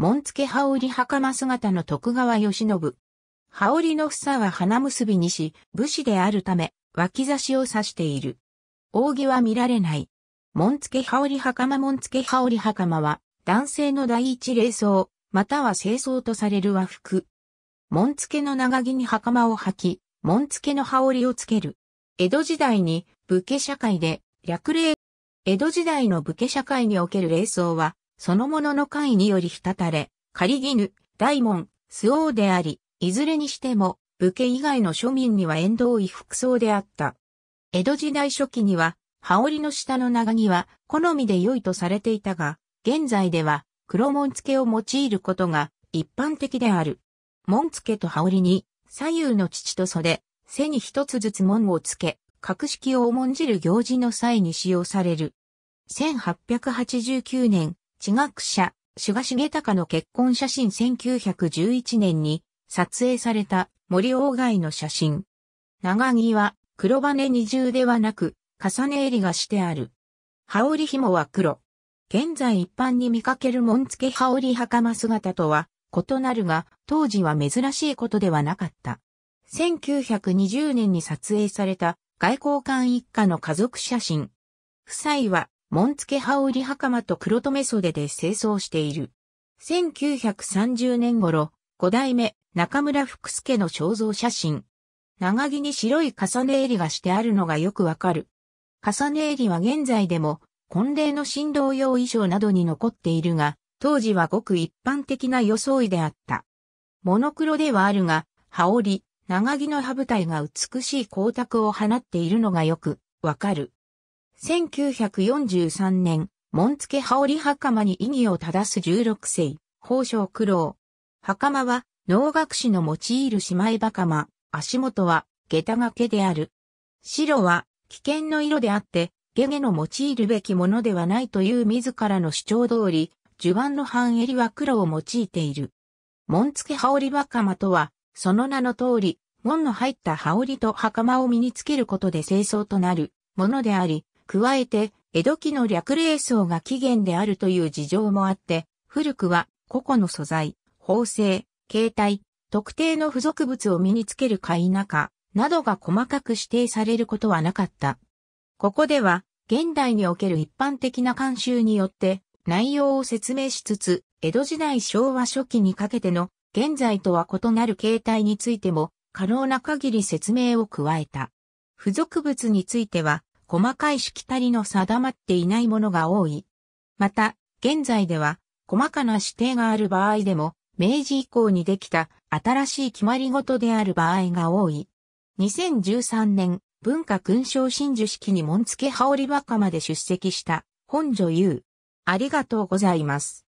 門付羽織袴姿の徳川義信。羽織の房は花結びにし、武士であるため、脇差しを指している。扇は見られない。門付羽織袴門付羽織袴は、男性の第一礼装、または清装とされる和服。門付の長着に袴を履き、門付の羽織をつける。江戸時代に武家社会で略礼。江戸時代の武家社会における礼装は、そのものの会により浸たれ、仮絹、大門、周王であり、いずれにしても、武家以外の庶民には縁遠い服装であった。江戸時代初期には、羽織の下の長着は好みで良いとされていたが、現在では黒紋付けを用いることが一般的である。紋付けと羽織に左右の父と袖、背に一つずつ紋をつけ、格式を重んじる行事の際に使用される。1889年、地学者、菅重隆の結婚写真1911年に撮影された森鴎外の写真。長木は黒羽二重ではなく重ね襟がしてある。羽織紐は黒。現在一般に見かける紋付羽織袴姿とは異なるが当時は珍しいことではなかった。1920年に撮影された外交官一家の家族写真。夫妻は紋付羽織袴と黒留袖で清掃している。1930年頃、五代目中村福助の肖像写真。長着に白い重ね襟がしてあるのがよくわかる。重ね襟は現在でも、婚礼の振動用衣装などに残っているが、当時はごく一般的な装いであった。モノクロではあるが、羽織、長着の羽舞台が美しい光沢を放っているのがよくわかる。1943年、門付羽織袴に意義を正す16世、宝生苦労。袴は、能楽師の用いる姉妹袴、足元は、下駄掛けである。白は、危険の色であって、下下の用いるべきものではないという自らの主張通り、襦袢の半襟は黒を用いている。門付羽織袴とは、その名の通り、門の入った羽織と袴を身につけることで清掃となるものであり、加えて、江戸期の略礼層が起源であるという事情もあって、古くは個々の素材、縫製、形態、特定の付属物を身につけるか否か、などが細かく指定されることはなかった。ここでは、現代における一般的な慣習によって、内容を説明しつつ、江戸時代昭和初期にかけての、現在とは異なる形態についても、可能な限り説明を加えた。付属物については、細かいしきたりの定まっていないものが多い。また、現在では、細かな指定がある場合でも、明治以降にできた新しい決まり事である場合が多い。2013年、文化勲章真珠式に門付け羽織バカまで出席した、本女優。ありがとうございます。